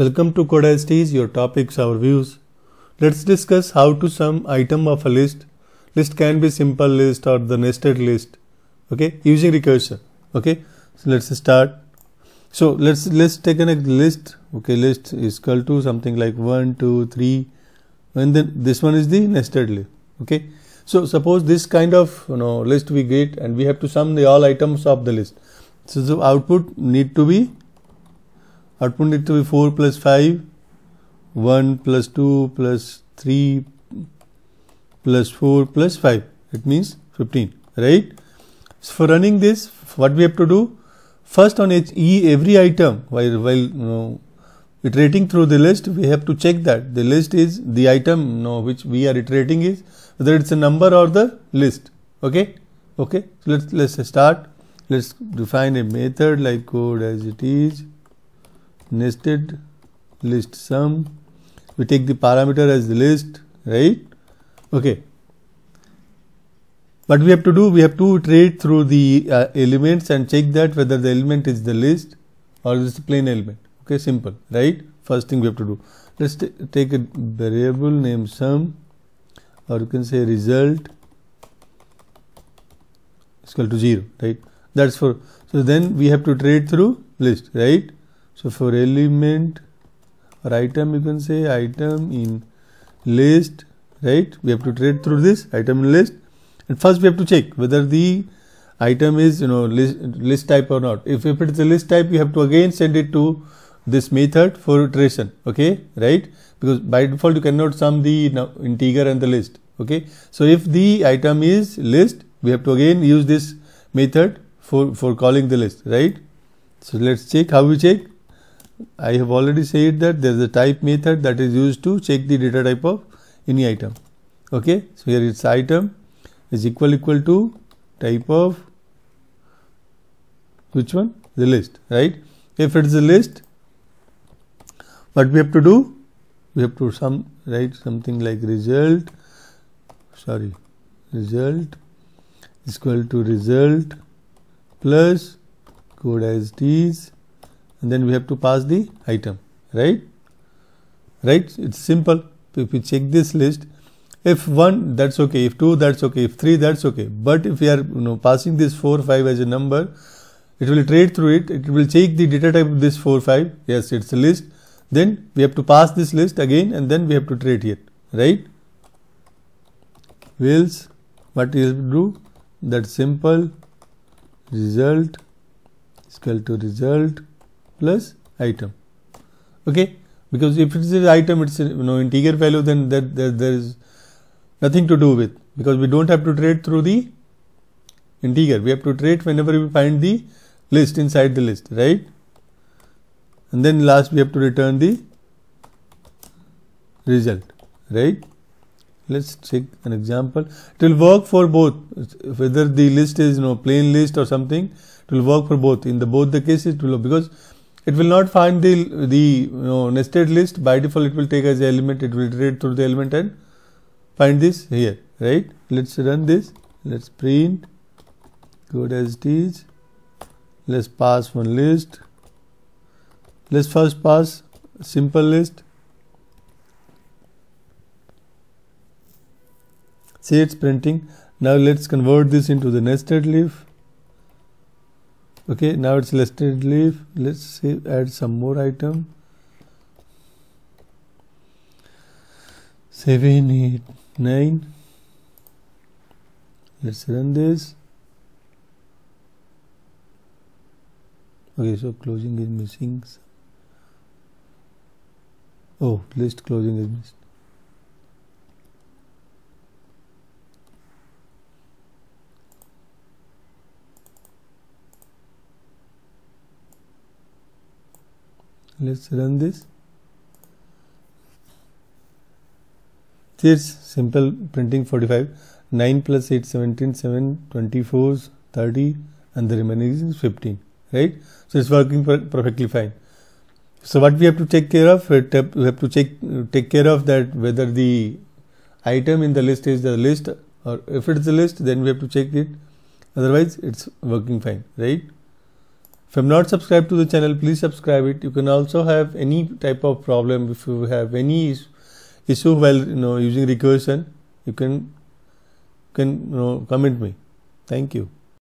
Welcome to Code STs, your topics, our views. Let's discuss how to sum item of a list. List can be simple list or the nested list. Okay, using recursion. Okay, so let's start. So let's let's take a list. Okay, list is equal to something like one, two, three, and then this one is the nested list. Okay, so suppose this kind of you know list we get, and we have to sum the all items of the list. So the output need to be put it to be 4 plus 5 1 plus 2 plus 3 plus 4 plus 5 it means 15 right so for running this what we have to do first on each e every item while while you know, iterating through the list we have to check that the list is the item you know, which we are iterating is whether it's a number or the list okay okay so let's let's start let's define a method like code as it is nested list sum we take the parameter as the list right okay what we have to do we have to iterate through the uh, elements and check that whether the element is the list or is the plain element okay simple right first thing we have to do let's take a variable name sum or you can say result is equal to 0 right that's for so then we have to trade through list right so for element or item you can say item in list right we have to trade through this item in list and first we have to check whether the item is you know list, list type or not if, if it's a list type you have to again send it to this method for iteration okay right because by default you cannot sum the integer and the list okay so if the item is list we have to again use this method for for calling the list right so let's check how we check I have already said that there is a type method that is used to check the data type of any item. Okay, so here its item is equal equal to type of which one? The list, right? If it is a list, what we have to do? We have to some write something like result. Sorry, result is equal to result plus code as it is and then we have to pass the item right right it's simple if we check this list if 1 that's okay if 2 that's okay if 3 that's okay but if we are you know passing this 4 5 as a number it will trade through it it will check the data type of this 4 5 yes it's a list then we have to pass this list again and then we have to trade here right Wheels, what is do that simple result is equal to result plus item okay because if it is an item it's you know integer value then that, there is nothing to do with because we don't have to trade through the integer we have to trade whenever we find the list inside the list right and then last we have to return the result right let's check an example it will work for both whether the list is you know plain list or something it will work for both in the both the cases it will because it will not find the the you know, nested list by default it will take as element it will iterate through the element and find this here right let's run this let's print good as it is let's pass one list let's first pass simple list see it's printing now let's convert this into the nested leaf okay now it's listed leaf let's add some more item seven eight nine let's run this okay so closing is missing oh list closing is missing let's run this This simple printing 45 9 plus 8 17 7 24 30 and the remaining is 15 right so it's working perfectly fine so what we have to take care of uh, we have to check take care of that whether the item in the list is the list or if it's the list then we have to check it otherwise it's working fine right if I'm not subscribed to the channel, please subscribe it. You can also have any type of problem if you have any issue while you know using recursion. You can can you know, comment me. Thank you.